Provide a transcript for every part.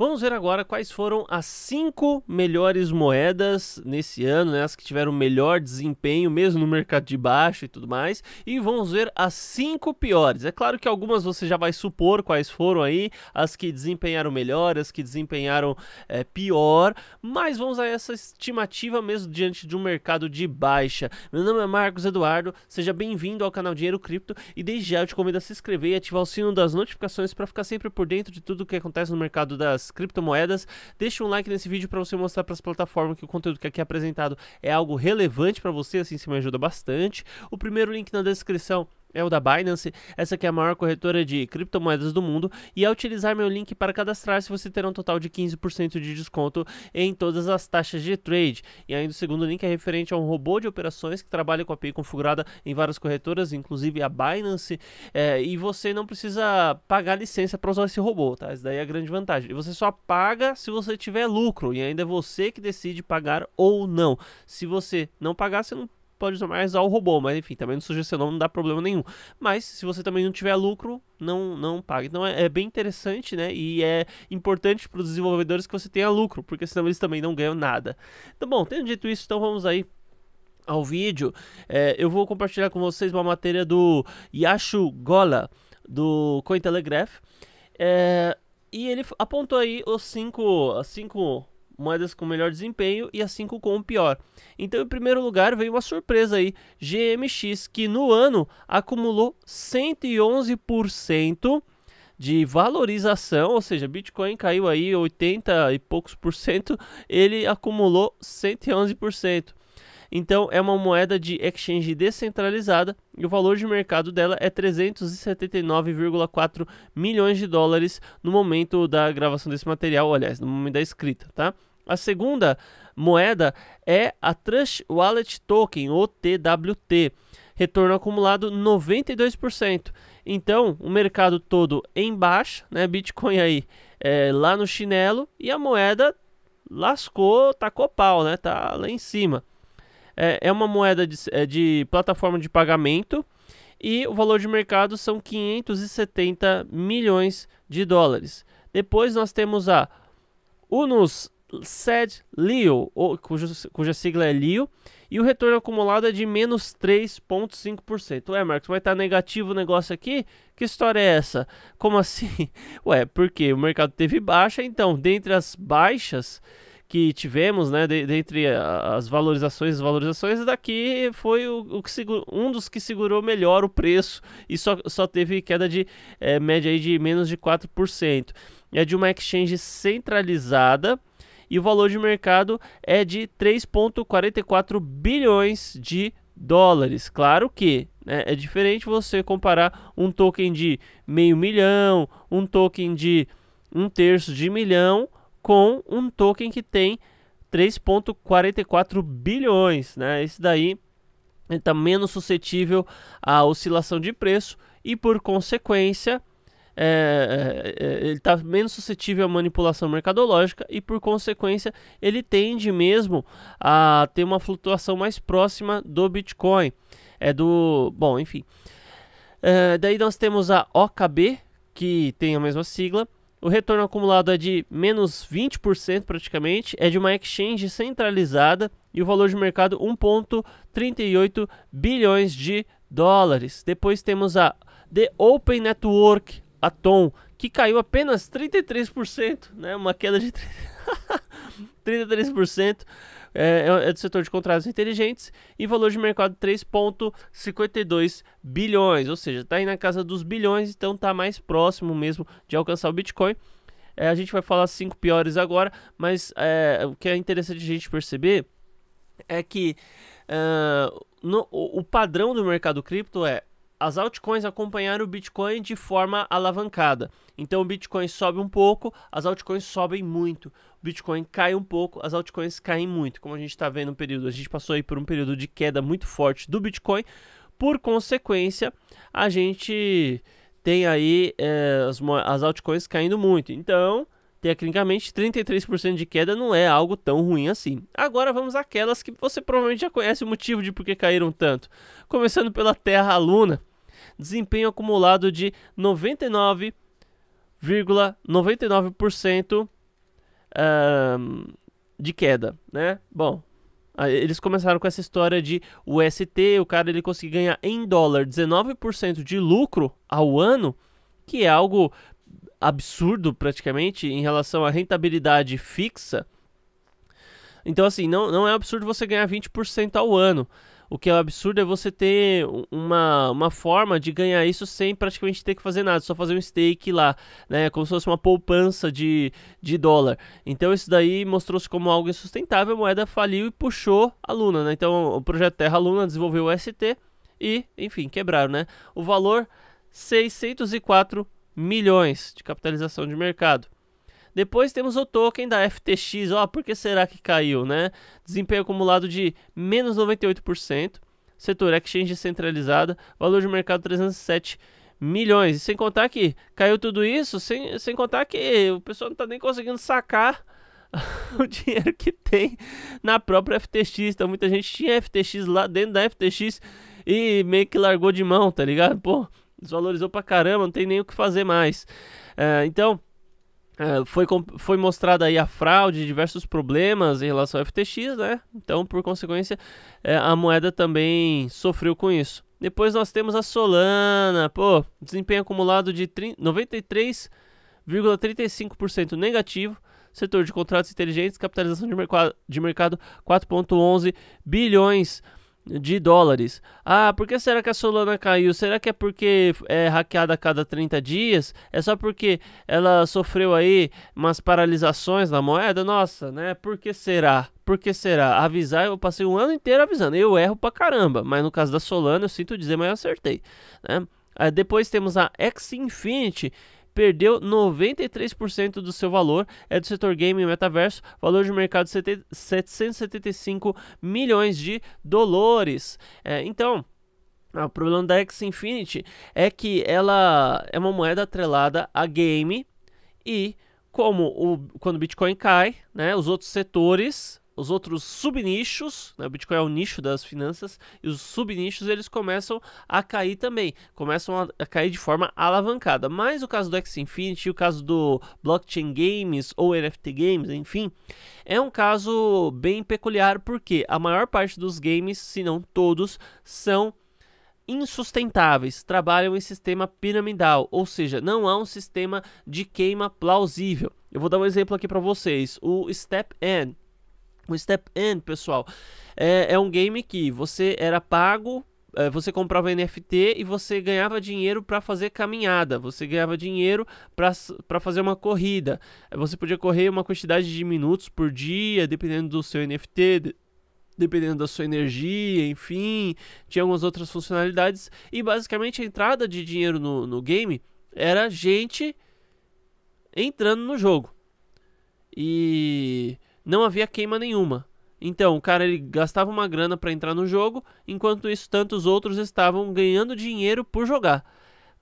Vamos ver agora quais foram as cinco melhores moedas nesse ano, né? as que tiveram melhor desempenho, mesmo no mercado de baixo e tudo mais. E vamos ver as cinco piores. É claro que algumas você já vai supor quais foram aí, as que desempenharam melhor, as que desempenharam é, pior, mas vamos a essa estimativa mesmo diante de um mercado de baixa. Meu nome é Marcos Eduardo, seja bem-vindo ao canal Dinheiro Cripto e desde já eu te convido a se inscrever e ativar o sino das notificações para ficar sempre por dentro de tudo o que acontece no mercado das criptomoedas. Deixa um like nesse vídeo para você mostrar para as plataformas que o conteúdo que aqui é apresentado é algo relevante para você, assim se me ajuda bastante. O primeiro link na descrição é o da Binance, essa que é a maior corretora de criptomoedas do mundo, e ao utilizar meu link para cadastrar-se, você terá um total de 15% de desconto em todas as taxas de trade. E ainda o segundo link é referente a um robô de operações que trabalha com a API configurada em várias corretoras, inclusive a Binance, é, e você não precisa pagar licença para usar esse robô, tá? Isso daí é a grande vantagem. E você só paga se você tiver lucro, e ainda é você que decide pagar ou não. Se você não pagar, você não pode mais ao robô, mas enfim, também não sugestionou, não dá problema nenhum. Mas se você também não tiver lucro, não não paga. Então é, é, bem interessante, né? E é importante para os desenvolvedores que você tenha lucro, porque senão eles também não ganham nada. Então, bom, tendo dito isso, então vamos aí ao vídeo. É, eu vou compartilhar com vocês uma matéria do Yashu Gola, do Cointelegraph. É, e ele apontou aí os cinco, cinco moedas com melhor desempenho e a 5 com o pior. Então, em primeiro lugar, veio uma surpresa aí, GMX, que no ano acumulou 111% de valorização, ou seja, Bitcoin caiu aí 80 e poucos por cento, ele acumulou 111%. Então é uma moeda de exchange descentralizada e o valor de mercado dela é 379,4 milhões de dólares no momento da gravação desse material, aliás, no momento da escrita, tá? A segunda moeda é a Trust Wallet Token, ou TWT, retorno acumulado 92%. Então, o mercado todo em baixa, né? Bitcoin aí é, lá no chinelo e a moeda lascou, tacou pau, né? Tá lá em cima. É, é uma moeda de, é, de plataforma de pagamento e o valor de mercado são 570 milhões de dólares. Depois nós temos a Unus SED LEO, cuja sigla é LEO, e o retorno acumulado é de menos 3,5%. Ué, Marcos, vai estar tá negativo o negócio aqui? Que história é essa? Como assim? Ué, porque o mercado teve baixa, então, dentre as baixas que tivemos, né, dentre as valorizações e valorizações, daqui foi o, o que um dos que segurou melhor o preço e só, só teve queda de é, média aí de menos de 4%. É de uma exchange centralizada, e o valor de mercado é de 3,44 bilhões de dólares. Claro que né, é diferente você comparar um token de meio milhão, um token de um terço de milhão com um token que tem 3,44 bilhões. Né? Esse daí está menos suscetível à oscilação de preço e, por consequência, é, é, é, ele está menos suscetível à manipulação mercadológica e, por consequência, ele tende mesmo a ter uma flutuação mais próxima do Bitcoin. É do. Bom, enfim. É, daí nós temos a OKB, que tem a mesma sigla. O retorno acumulado é de menos 20% praticamente, é de uma exchange centralizada e o valor de mercado 1,38 bilhões de dólares. Depois temos a The Open Network a Tom, que caiu apenas 33%, né? Uma queda de 33%. É, é, é, do setor de contratos inteligentes e valor de mercado 3,52 bilhões, ou seja, está aí na casa dos bilhões, então está mais próximo mesmo de alcançar o Bitcoin. É, a gente vai falar cinco piores agora, mas é, o que é interessante a gente perceber é que uh, no, o padrão do mercado cripto é as altcoins acompanharam o Bitcoin de forma alavancada. Então o Bitcoin sobe um pouco, as altcoins sobem muito. O Bitcoin cai um pouco, as altcoins caem muito. Como a gente está vendo um período, a gente passou aí por um período de queda muito forte do Bitcoin. Por consequência, a gente tem aí é, as, as altcoins caindo muito. Então, tecnicamente 33% de queda não é algo tão ruim assim. Agora vamos àquelas que você provavelmente já conhece o motivo de por que caíram tanto. Começando pela Terra Luna, desempenho acumulado de 99,99% 99, 99 de queda, né? Bom, eles começaram com essa história de UST, o cara ele conseguir ganhar em dólar 19% de lucro ao ano, que é algo absurdo praticamente em relação à rentabilidade fixa. Então assim, não, não é absurdo você ganhar 20% ao ano. O que é um absurdo é você ter uma, uma forma de ganhar isso sem praticamente ter que fazer nada, só fazer um stake lá, né? Como se fosse uma poupança de, de dólar. Então isso daí mostrou-se como algo insustentável, a moeda faliu e puxou a Luna, né? Então o projeto Terra Luna desenvolveu o ST e, enfim, quebraram, né? O valor 604 milhões de capitalização de mercado. Depois temos o token da FTX, ó, oh, por que será que caiu, né? Desempenho acumulado de menos 98%, setor exchange centralizada, valor de mercado 307 milhões. E sem contar que caiu tudo isso, sem, sem contar que o pessoal não tá nem conseguindo sacar o dinheiro que tem na própria FTX. Então muita gente tinha FTX lá dentro da FTX e meio que largou de mão, tá ligado? Pô, desvalorizou pra caramba, não tem nem o que fazer mais. É, então, é, foi, foi mostrada aí a fraude, diversos problemas em relação ao FTX, né? Então, por consequência, é, a moeda também sofreu com isso. Depois nós temos a Solana, pô, desempenho acumulado de 93,35% negativo, setor de contratos inteligentes, capitalização de, de mercado 4,11 bilhões de dólares. Ah, por que será que a Solana caiu? Será que é porque é hackeada a cada 30 dias? É só porque ela sofreu aí umas paralisações na moeda? Nossa, né? Por que será? Por que será? Avisar, eu passei um ano inteiro avisando. Eu erro pra caramba, mas no caso da Solana, eu sinto dizer, mas eu acertei, né? Ah, depois temos a X Infinity, perdeu 93% do seu valor, é do setor game e metaverso, valor de mercado 775 milhões de dólares. É, então, ah, o problema da X Infinity é que ela é uma moeda atrelada a game e como o, quando o Bitcoin cai, né, os outros setores os outros subnichos, né, o Bitcoin é o nicho das finanças, e os subnichos eles começam a cair também, começam a, a cair de forma alavancada. Mas o caso do X Infinity, o caso do blockchain games ou NFT games, enfim, é um caso bem peculiar porque a maior parte dos games, se não todos, são insustentáveis, trabalham em sistema piramidal, ou seja, não há um sistema de queima plausível. Eu vou dar um exemplo aqui para vocês, o Step N, o Step N, pessoal, é, é um game que você era pago é, você comprava NFT e você ganhava dinheiro para fazer caminhada, você ganhava dinheiro para fazer uma corrida. É, você podia correr uma quantidade de minutos por dia, dependendo do seu NFT, de, dependendo da sua energia, enfim, tinha algumas outras funcionalidades. E basicamente a entrada de dinheiro no, no game era gente entrando no jogo. E não havia queima nenhuma. Então, o cara ele gastava uma grana para entrar no jogo, enquanto isso tantos outros estavam ganhando dinheiro por jogar.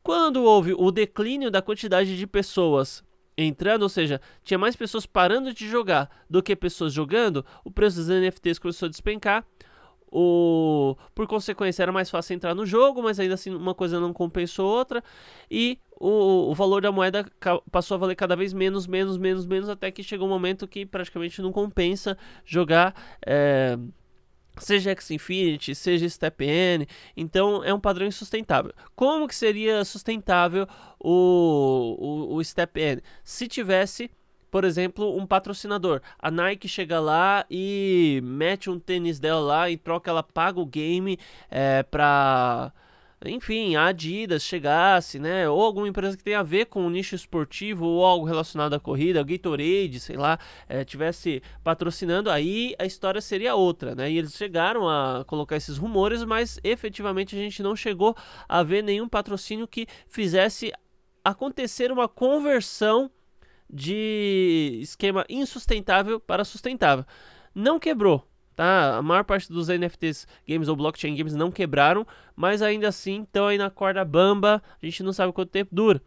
Quando houve o declínio da quantidade de pessoas entrando, ou seja, tinha mais pessoas parando de jogar do que pessoas jogando, o preço dos NFTs começou a despencar. O... Por consequência, era mais fácil entrar no jogo, mas ainda assim uma coisa não compensou outra. E o, o valor da moeda passou a valer cada vez menos, menos, menos, menos, até que chegou um momento que praticamente não compensa jogar. É, seja X-Infinity, seja StepN, então é um padrão insustentável. Como que seria sustentável o, o, o StepN? Se tivesse por exemplo, um patrocinador. A Nike chega lá e mete um tênis dela lá, em troca ela paga o game é, pra enfim, a Adidas chegasse, né? Ou alguma empresa que tenha a ver com o nicho esportivo ou algo relacionado à corrida, Gatorade, sei lá, é, tivesse patrocinando, aí a história seria outra, né? E eles chegaram a colocar esses rumores, mas efetivamente a gente não chegou a ver nenhum patrocínio que fizesse acontecer uma conversão de esquema insustentável para sustentável. Não quebrou, tá? A maior parte dos NFTs, games ou blockchain games não quebraram, mas ainda assim estão aí na corda bamba, a gente não sabe quanto tempo dura.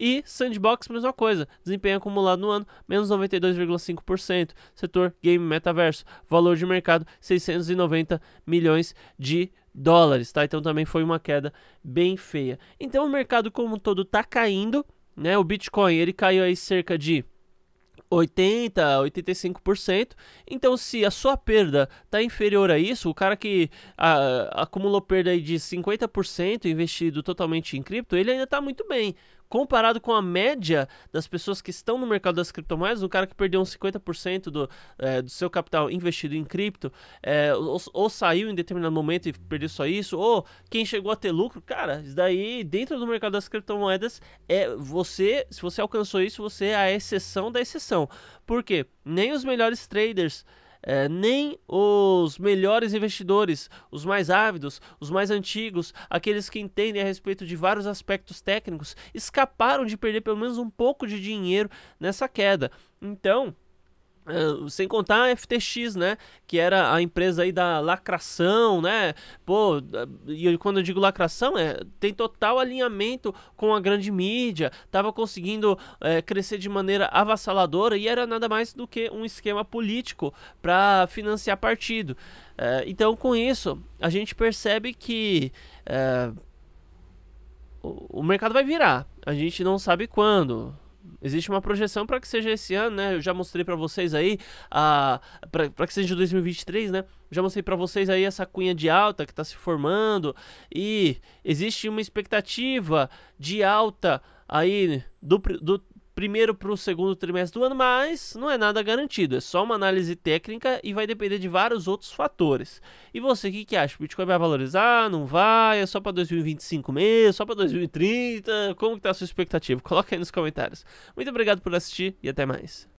E Sandbox, mesma coisa. Desempenho acumulado no ano, menos 92,5%. Setor game metaverso. Valor de mercado, 690 milhões de dólares, tá? Então também foi uma queda bem feia. Então o mercado como um todo tá caindo, né? O Bitcoin, ele caiu aí cerca de 80, 85%. Então, se a sua perda está inferior a isso, o cara que a, ah, acumulou perda de 50% investido totalmente em cripto, ele ainda está muito bem comparado com a média das pessoas que estão no mercado das criptomoedas, o cara que perdeu uns 50% do, é, do seu capital investido em cripto, é, ou, ou, saiu em determinado momento e perdeu só isso, ou quem chegou a ter lucro, cara, isso daí dentro do mercado das criptomoedas é você, se você alcançou isso, você é a exceção da exceção. Por quê? Nem os melhores traders é, nem os melhores investidores, os mais ávidos, os mais antigos, aqueles que entendem a respeito de vários aspectos técnicos, escaparam de perder pelo menos um pouco de dinheiro nessa queda. Então, Uh, sem contar a FTX, né? Que era a empresa aí da lacração, né? Pô, e quando eu digo lacração, é, tem total alinhamento com a grande mídia, tava conseguindo é, crescer de maneira avassaladora e era nada mais do que um esquema político para financiar partido. É, então, com isso, a gente percebe que. É, o mercado vai virar, a gente não sabe quando, Existe uma projeção para que seja esse ano, né? Eu já mostrei para vocês aí, a para que seja 2023, né? Eu já mostrei para vocês aí essa cunha de alta que está se formando e existe uma expectativa de alta aí do, do, primeiro para o segundo trimestre do ano, mas não é nada garantido, é só uma análise técnica e vai depender de vários outros fatores. E você, o que, que acha? O Bitcoin vai valorizar? Não vai? É só para 2025 mesmo? Só para 2030? Como que tá a sua expectativa? Coloca aí nos comentários. Muito obrigado por assistir e até mais.